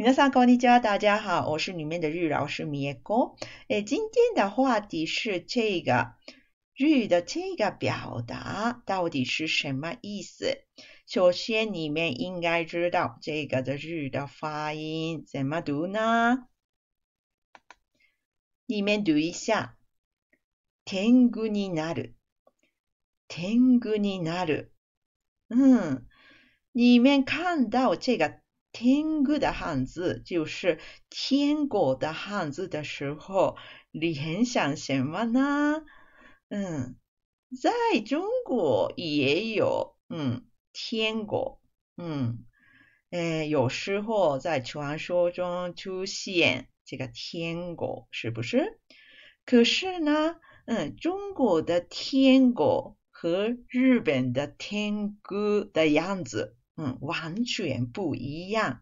ん、こんにち家，大家好，我是里面的日老师米野工。え、今天的话题是这个日的这个表达到底是什么意思？首先，你们应该知道这个的日的发音怎么读呢？你们读一下，天狗になる，天狗になる。嗯，你们看到这个。天歌的汉字，就是天国的汉字的时候，联想什么呢？嗯，在中国也有，嗯，天国，嗯，哎，有时候在传说中出现这个天国，是不是？可是呢，嗯，中国的天国和日本的天狗的样子。嗯，完全不一样。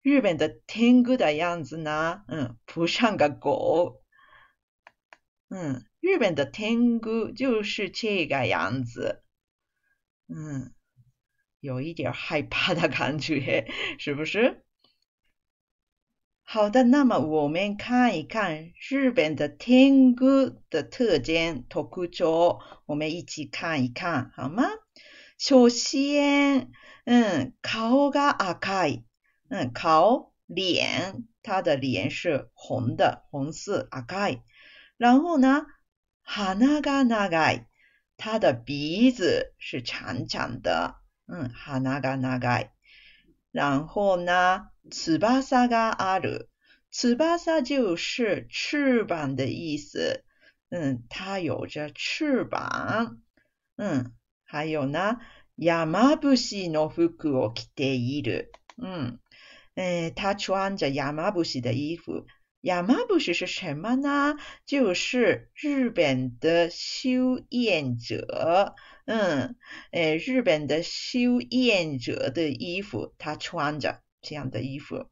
日本的天狗的样子呢？嗯，不像个狗。嗯，日本的天狗就是这个样子。嗯，有一点害怕的感觉，是不是？好的，那么我们看一看日本的天狗的特征特徵，我们一起看一看，好吗？首先，嗯，顔が赤い，嗯，顔，脸，他的脸是红的，红色，赤い。然后呢，鼻が長い，他的鼻子是长长的，嗯，鼻が長い。然后呢，翼ばがある，翼ば就是翅膀的意思，嗯，它有着翅膀，嗯。はよな、山伏の服を着ている。う嗯，呃，他穿着山伏布的衣服。山伏是什么呢？就是日本的修炎者，嗯，呃，日本的修炎者的衣服，他穿着这样的衣服。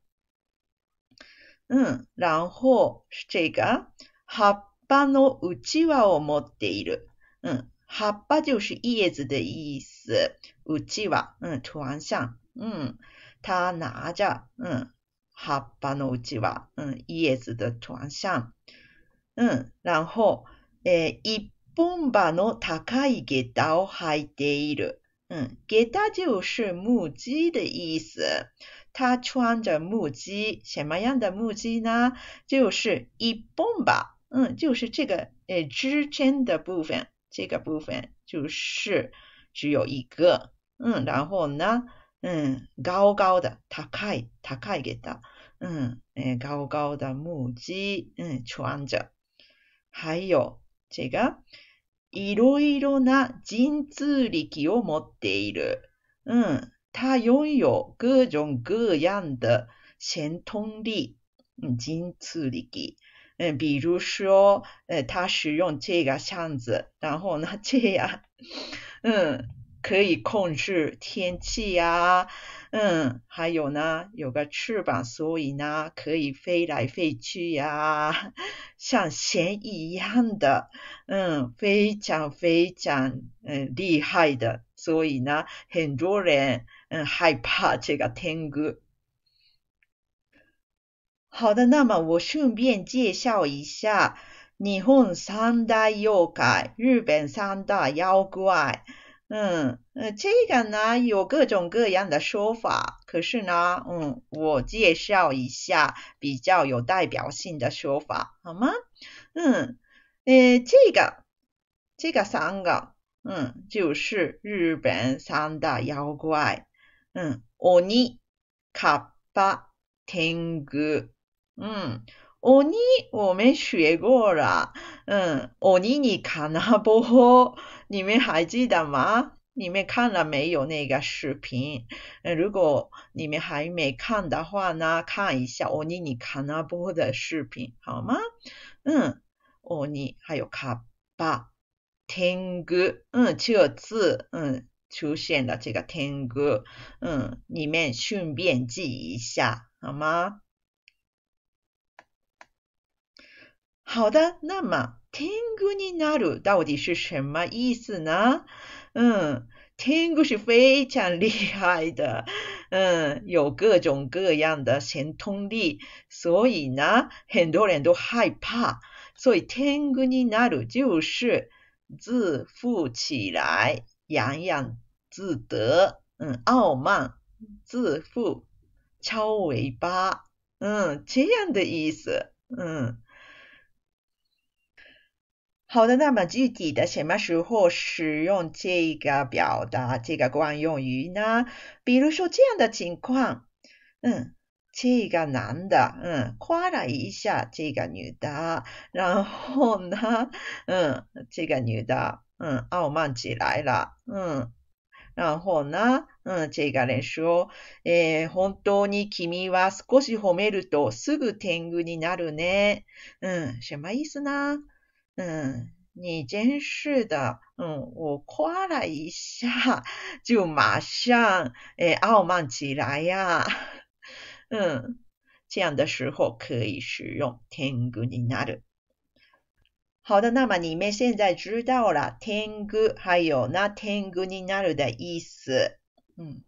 嗯，然后是这个，葉っぱのうちわを持っている。嗯，葉っぱ就是葉子的意思。乌鸡は、嗯，船像，嗯，他拿着。嗯、葉巴诺のうちは、嗯、葉子的案像，嗯，然后，诶，一本ばの高い伊给ーを弾いている。嗯、给他就是木吉的意思。他穿着木屐，什么样的木吉呢？就是一本ば。嗯，就是这个呃，指針的部分。这个部分就是只有一个，嗯，然后呢，嗯，高高的，高い、高いげた、嗯，哎，高高的木屐，嗯，穿着，还有这个いろいろな神通力を持っている，嗯，他拥有各种各样的神通力，嗯，神通力。嗯，比如说，呃，他使用这个箱子，然后呢，这样，嗯，可以控制天气呀，嗯，还有呢，有个翅膀，所以呢，可以飞来飞去呀，像仙一样的，嗯，非常非常，嗯，厉害的，所以呢，很多人，嗯，害怕这个天狗。好的，那么我顺便介绍一下日本三大妖怪，日本三大妖怪。嗯呃，这个呢有各种各样的说法，可是呢，嗯，我介绍一下比较有代表性的说法，好吗？嗯，诶，这个，这个三个，嗯，就是日本三大妖怪，嗯，奥尼、卡巴、天狗。嗯，尼我们学过了，嗯，奥尼尼卡那波，你们还记得吗？你们看了没有那个视频？如果你们还没看的话呢，看一下奥尼尼卡那波的视频，好吗？嗯，奥尼还有卡巴天狗，嗯，个次，嗯，出现的这个天狗，嗯，你们顺便记一下，好吗？好的，那么天狗になる到底是什么意思呢？嗯，天狗是非常厉害的，嗯，有各种各样的神通力，所以呢，很多人都害怕。所以天狗になる就是自负起来，洋洋自得，嗯，傲慢，自负，翘尾巴，嗯，这样的意思，嗯。好的，那么具体的什么时候使用这个表达这个惯用语呢？比如说这样的情况，嗯，这个男的，嗯，夸了一下这个女的，然后呢，嗯，这个女的，嗯，傲慢起来了，嗯，然后呢，嗯，这个人说，え本当に君は少し褒めるとすぐ天狗になるね。嗯，什么意思呢？嗯，你真是的，嗯，我夸了一下，就马上诶傲慢起来呀，嗯，这样的时候可以使用天辜你拿的。好的，那么你们现在知道啦，天辜还有呢，天辜你拿的意思，嗯，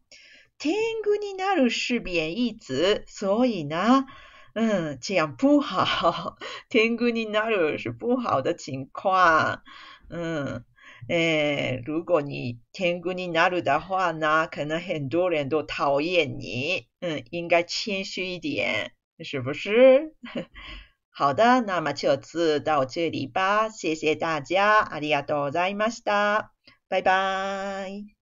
天辜你拿的是贬义词，所以呢。嗯，这样不好。天过你那路是不好的情况。嗯，诶，如果你天过你那路的话呢，可能很多人都讨厌你。嗯，应该谦虚一点，是不是？好的，那么这次到这里吧，谢谢大家，ありがとうございました。拜拜。